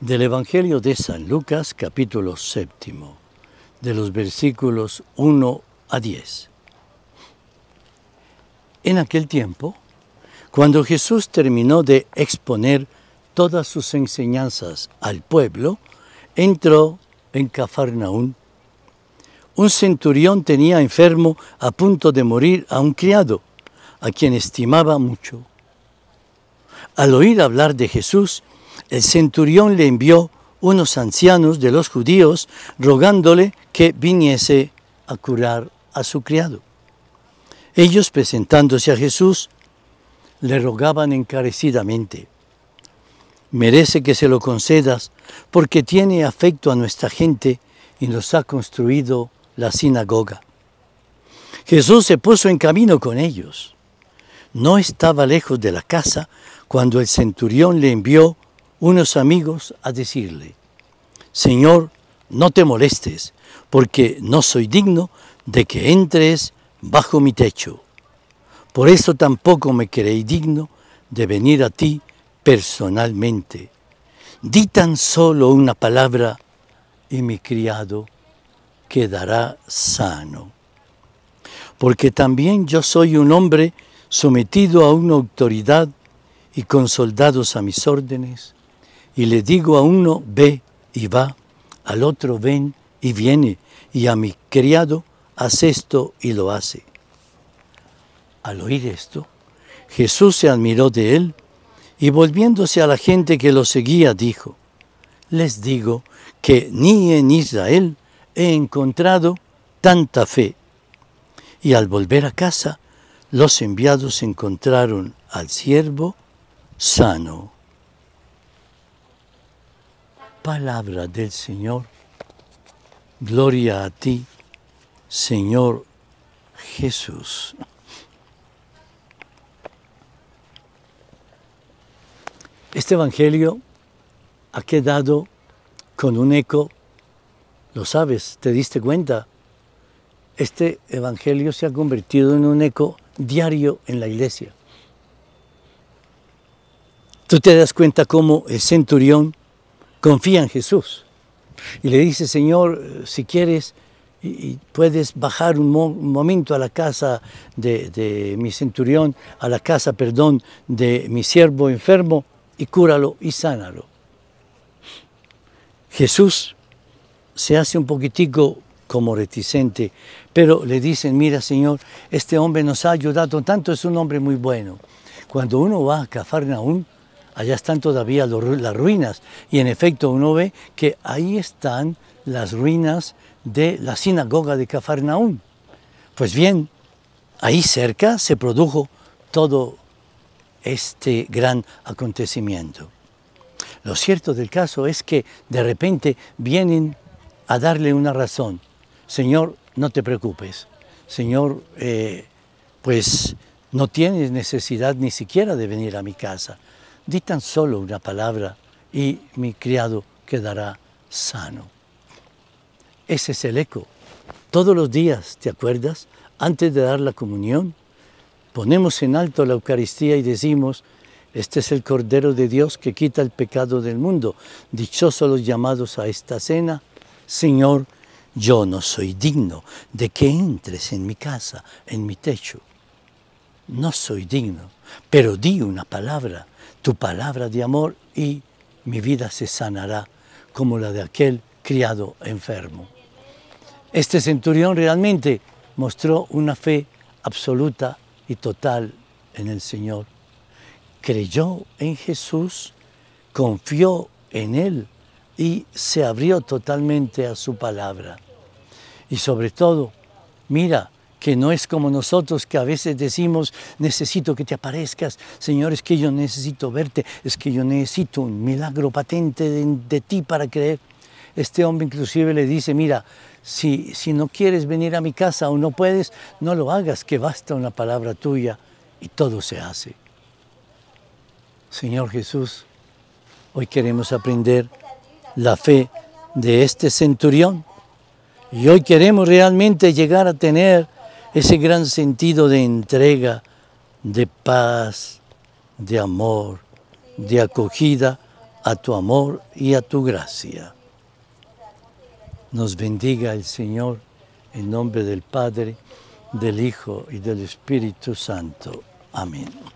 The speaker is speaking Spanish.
Del Evangelio de San Lucas, capítulo séptimo, de los versículos 1 a 10. En aquel tiempo, cuando Jesús terminó de exponer todas sus enseñanzas al pueblo, entró en Cafarnaún. Un centurión tenía enfermo a punto de morir a un criado, a quien estimaba mucho. Al oír hablar de Jesús, el centurión le envió unos ancianos de los judíos rogándole que viniese a curar a su criado. Ellos, presentándose a Jesús, le rogaban encarecidamente, merece que se lo concedas porque tiene afecto a nuestra gente y nos ha construido la sinagoga. Jesús se puso en camino con ellos. No estaba lejos de la casa cuando el centurión le envió unos amigos a decirle, Señor, no te molestes, porque no soy digno de que entres bajo mi techo. Por eso tampoco me creí digno de venir a ti personalmente. Di tan solo una palabra y mi criado quedará sano. Porque también yo soy un hombre sometido a una autoridad y con soldados a mis órdenes y le digo a uno, ve y va, al otro, ven y viene, y a mi criado, haz esto y lo hace. Al oír esto, Jesús se admiró de él y volviéndose a la gente que lo seguía, dijo, les digo que ni en Israel he encontrado tanta fe. Y al volver a casa, los enviados encontraron al siervo sano palabra del Señor. Gloria a ti, Señor Jesús. Este Evangelio ha quedado con un eco, lo sabes, te diste cuenta. Este Evangelio se ha convertido en un eco diario en la iglesia. Tú te das cuenta cómo el centurión confía en Jesús. Y le dice, Señor, si quieres, y puedes bajar un, momento a la casa de, de, mi centurión, a la casa, perdón, de mi siervo enfermo, y cúralo y sánalo. Jesús se hace un poquitico como reticente, pero le dicen, mira Señor, este hombre nos ha ayudado tanto, es un hombre muy bueno. Cuando uno va a Cafarnaún, allá están todavía las ruinas y en efecto uno ve que ahí están las ruinas de la sinagoga de Cafarnaún. Pues bien, ahí cerca se produjo todo este gran acontecimiento. Lo cierto del caso es que de repente vienen a darle una razón. Señor, no te preocupes. Señor, eh, pues no tienes necesidad ni siquiera de venir a mi casa di tan solo una palabra y mi criado quedará sano. Ese es el eco. Todos los días, ¿te acuerdas? Antes de dar la comunión, ponemos en alto la Eucaristía y decimos, este es el Cordero de Dios que quita el pecado del mundo. Dichosos los llamados a esta cena. Señor, yo no soy digno de que entres en mi casa, en mi techo no soy digno, pero di una palabra, tu palabra de amor y mi vida se sanará como la de aquel criado enfermo. Este centurión realmente mostró una fe absoluta y total en el Señor. Creyó en Jesús, confió en Él y se abrió totalmente a su palabra. Y sobre todo, mira, que no es como nosotros que a veces decimos, necesito que te aparezcas, Señor, es que yo necesito verte, es que yo necesito un milagro patente de, ti para creer. Este hombre inclusive le dice, mira, si, si no quieres venir a mi casa o no puedes, no lo hagas, que basta una palabra tuya y todo se hace. Señor Jesús, hoy queremos aprender la fe de este centurión y hoy queremos realmente llegar a tener ese gran sentido de entrega, de paz, de amor, de acogida a tu amor y a tu gracia. Nos bendiga el Señor en nombre del Padre, del Hijo y del Espíritu Santo. Amén.